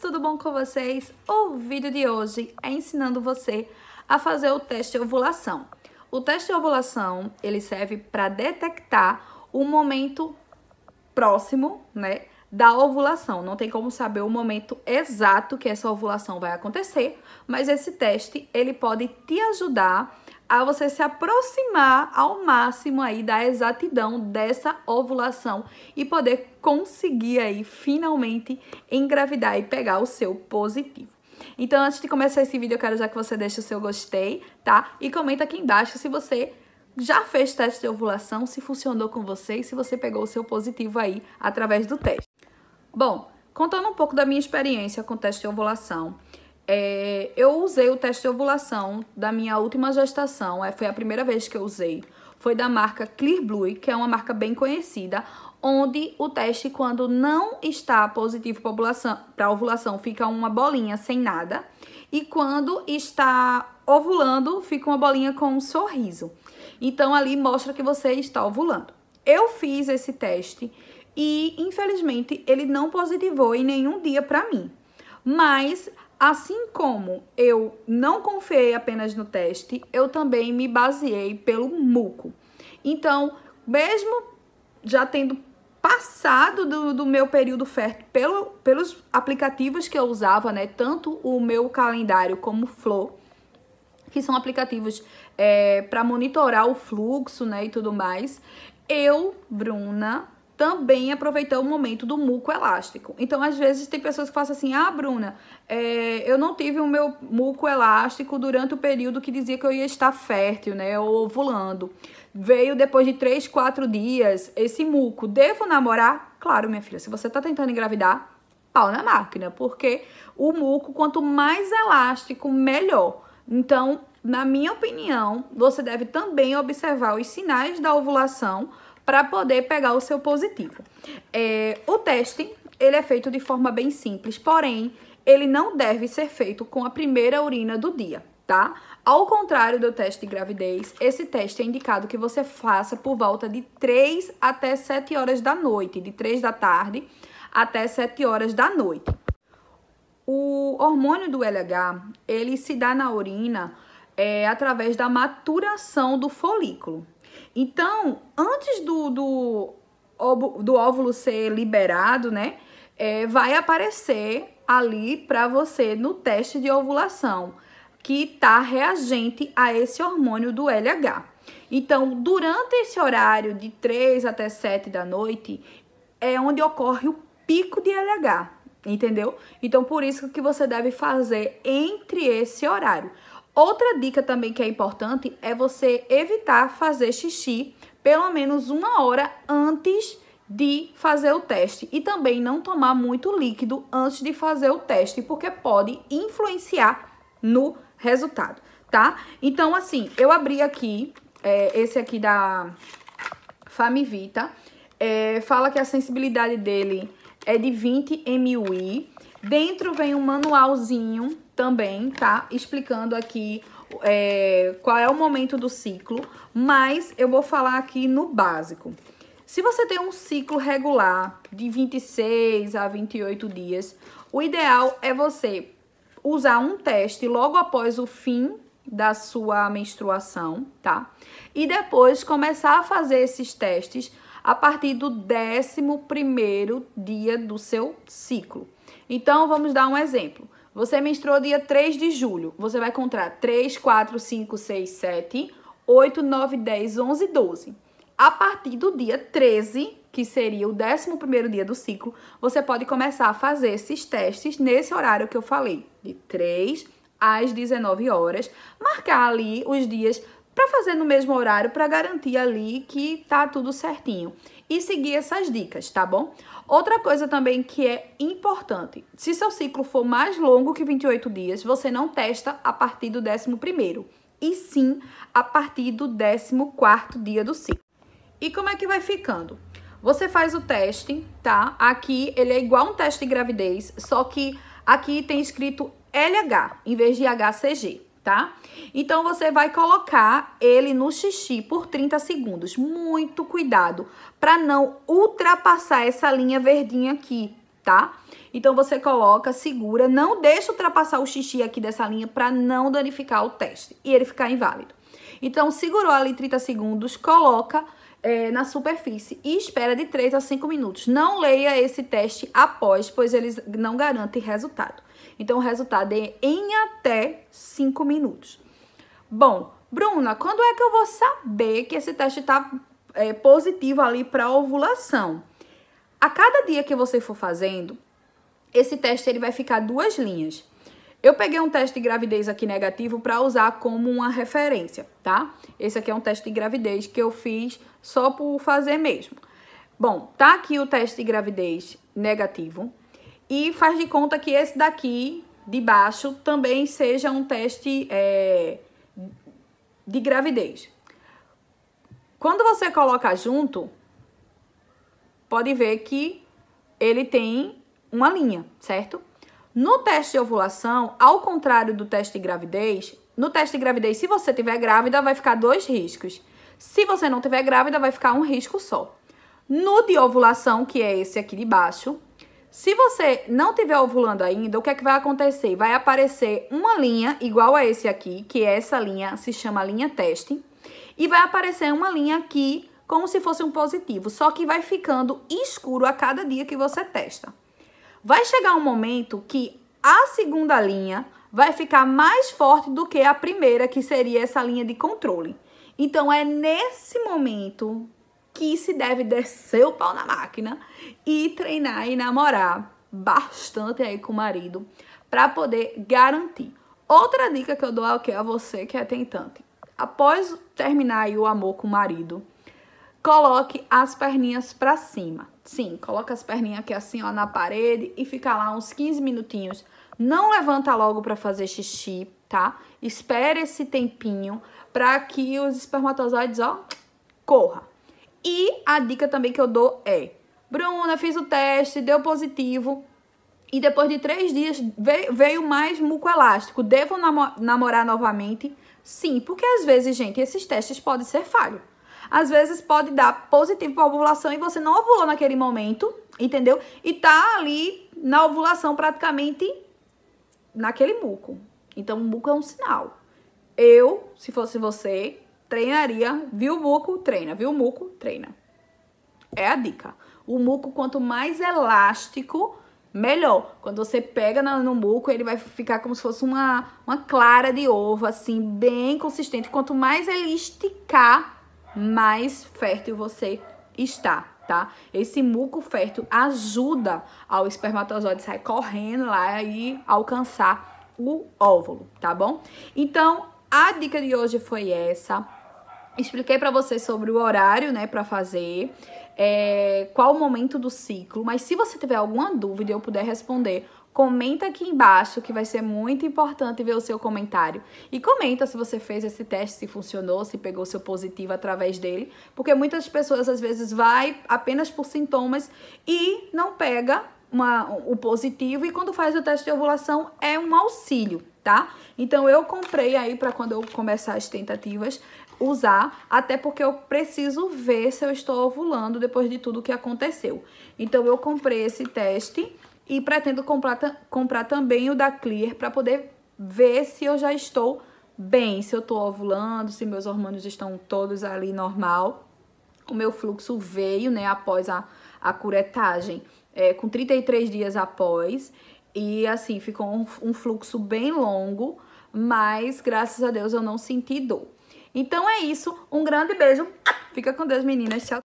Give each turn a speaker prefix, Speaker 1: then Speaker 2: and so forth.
Speaker 1: tudo bom com vocês? O vídeo de hoje é ensinando você a fazer o teste de ovulação. O teste de ovulação, ele serve para detectar o momento próximo, né, da ovulação. Não tem como saber o momento exato que essa ovulação vai acontecer, mas esse teste, ele pode te ajudar a você se aproximar ao máximo aí da exatidão dessa ovulação e poder conseguir aí finalmente engravidar e pegar o seu positivo. Então, antes de começar esse vídeo, eu quero já que você deixe o seu gostei, tá? E comenta aqui embaixo se você já fez teste de ovulação, se funcionou com você e se você pegou o seu positivo aí através do teste. Bom, contando um pouco da minha experiência com o teste de ovulação, é, eu usei o teste de ovulação da minha última gestação, é, foi a primeira vez que eu usei. Foi da marca Clear Blue, que é uma marca bem conhecida, onde o teste, quando não está positivo para ovulação, fica uma bolinha sem nada, e quando está ovulando, fica uma bolinha com um sorriso. Então, ali mostra que você está ovulando. Eu fiz esse teste e, infelizmente, ele não positivou em nenhum dia para mim. Mas Assim como eu não confiei apenas no teste, eu também me baseei pelo muco. Então, mesmo já tendo passado do, do meu período fértil pelo, pelos aplicativos que eu usava, né? Tanto o meu calendário como o Flow, que são aplicativos é, eh, para monitorar o fluxo, né? E tudo mais. Eu, Bruna, também aproveitar o momento do muco elástico. Então, às vezes, tem pessoas que falam assim: ah, Bruna, é, eu não tive o meu muco elástico durante o período que dizia que eu ia estar fértil, né? Ou ovulando. Veio depois de 3, 4 dias esse muco. Devo namorar? Claro, minha filha, se você tá tentando engravidar, pau na máquina, porque o muco, quanto mais elástico, melhor. Então, na minha opinião, você deve também observar os sinais da ovulação para poder pegar o seu positivo. É, o teste, ele é feito de forma bem simples, porém, ele não deve ser feito com a primeira urina do dia, tá? Ao contrário do teste de gravidez, esse teste é indicado que você faça por volta de 3 até 7 horas da noite, de 3 da tarde até 7 horas da noite. O hormônio do LH, ele se dá na urina é, através da maturação do folículo, então, antes do, do, do óvulo ser liberado, né, é, vai aparecer ali para você no teste de ovulação que está reagente a esse hormônio do LH. Então, durante esse horário de 3 até 7 da noite, é onde ocorre o pico de LH, entendeu? Então, por isso que você deve fazer entre esse horário. Outra dica também que é importante é você evitar fazer xixi pelo menos uma hora antes de fazer o teste e também não tomar muito líquido antes de fazer o teste, porque pode influenciar no resultado, tá? Então, assim, eu abri aqui, é, esse aqui da Famivita, é, fala que a sensibilidade dele é de 20 MUI, dentro vem um manualzinho também, tá? Explicando aqui é, qual é o momento do ciclo, mas eu vou falar aqui no básico. Se você tem um ciclo regular de 26 a 28 dias, o ideal é você usar um teste logo após o fim da sua menstruação, tá? E depois começar a fazer esses testes a partir do 11 primeiro dia do seu ciclo. Então, vamos dar um exemplo. Você menstruou dia 3 de julho. Você vai encontrar 3, 4, 5, 6, 7, 8, 9, 10, 11, 12. A partir do dia 13, que seria o 11 dia do ciclo, você pode começar a fazer esses testes nesse horário que eu falei, de 3 às 19 horas, marcar ali os dias para fazer no mesmo horário para garantir ali que tá tudo certinho e seguir essas dicas, tá bom? Outra coisa também que é importante, se seu ciclo for mais longo que 28 dias, você não testa a partir do 11º, e sim a partir do 14º dia do ciclo. E como é que vai ficando? Você faz o teste, tá? Aqui ele é igual um teste de gravidez, só que aqui tem escrito LH em vez de HCG tá? Então, você vai colocar ele no xixi por 30 segundos. Muito cuidado para não ultrapassar essa linha verdinha aqui, tá? Então, você coloca, segura, não deixa ultrapassar o xixi aqui dessa linha para não danificar o teste e ele ficar inválido. Então, segurou ali 30 segundos, coloca é, na superfície e espera de 3 a 5 minutos. Não leia esse teste após, pois eles não garantem resultado. Então, o resultado é em até 5 minutos. Bom, Bruna, quando é que eu vou saber que esse teste está é, positivo ali para ovulação? A cada dia que você for fazendo, esse teste ele vai ficar duas linhas. Eu peguei um teste de gravidez aqui negativo para usar como uma referência, tá? Esse aqui é um teste de gravidez que eu fiz só por fazer mesmo. Bom, tá aqui o teste de gravidez negativo e faz de conta que esse daqui de baixo também seja um teste é, de gravidez. Quando você coloca junto, pode ver que ele tem uma linha, certo? No teste de ovulação, ao contrário do teste de gravidez, no teste de gravidez, se você tiver grávida, vai ficar dois riscos. Se você não tiver grávida, vai ficar um risco só. No de ovulação, que é esse aqui de baixo, se você não tiver ovulando ainda, o que é que vai acontecer? Vai aparecer uma linha igual a esse aqui, que é essa linha, se chama linha teste, e vai aparecer uma linha aqui como se fosse um positivo, só que vai ficando escuro a cada dia que você testa. Vai chegar um momento que a segunda linha vai ficar mais forte do que a primeira, que seria essa linha de controle. Então é nesse momento que se deve descer o pau na máquina e treinar e namorar bastante aí com o marido para poder garantir. Outra dica que eu dou é o que a você que é tentante. Após terminar o amor com o marido, coloque as perninhas para cima. Sim, coloca as perninhas aqui assim, ó, na parede e fica lá uns 15 minutinhos. Não levanta logo para fazer xixi, tá? Espera esse tempinho para que os espermatozoides, ó, corra. E a dica também que eu dou é: Bruna, fiz o teste, deu positivo. E depois de três dias veio mais muco elástico. Devo namorar novamente? Sim, porque às vezes, gente, esses testes podem ser falhos às vezes pode dar positivo para a ovulação e você não ovulou naquele momento, entendeu? E tá ali na ovulação praticamente naquele muco. Então, o muco é um sinal. Eu, se fosse você, treinaria, viu o muco, treina, viu o muco, treina. É a dica. O muco, quanto mais elástico, melhor. Quando você pega no muco, ele vai ficar como se fosse uma, uma clara de ovo, assim, bem consistente. Quanto mais ele esticar, mais fértil você está, tá? Esse muco fértil ajuda ao espermatozoide sair correndo lá e alcançar o óvulo, tá bom? Então, a dica de hoje foi essa. Expliquei para vocês sobre o horário, né, para fazer, é, qual o momento do ciclo, mas se você tiver alguma dúvida eu puder responder, Comenta aqui embaixo que vai ser muito importante ver o seu comentário. E comenta se você fez esse teste, se funcionou, se pegou seu positivo através dele, porque muitas pessoas às vezes vai apenas por sintomas e não pega uma, o positivo e quando faz o teste de ovulação é um auxílio, tá? Então eu comprei aí para quando eu começar as tentativas usar, até porque eu preciso ver se eu estou ovulando depois de tudo que aconteceu. Então eu comprei esse teste e pretendo comprar, comprar também o da Clear para poder ver se eu já estou bem, se eu estou ovulando, se meus hormônios estão todos ali normal. O meu fluxo veio, né, após a, a curetagem, é, com 33 dias após. E assim, ficou um, um fluxo bem longo, mas graças a Deus eu não senti dor. Então é isso, um grande beijo. Fica com Deus, meninas. Tchau.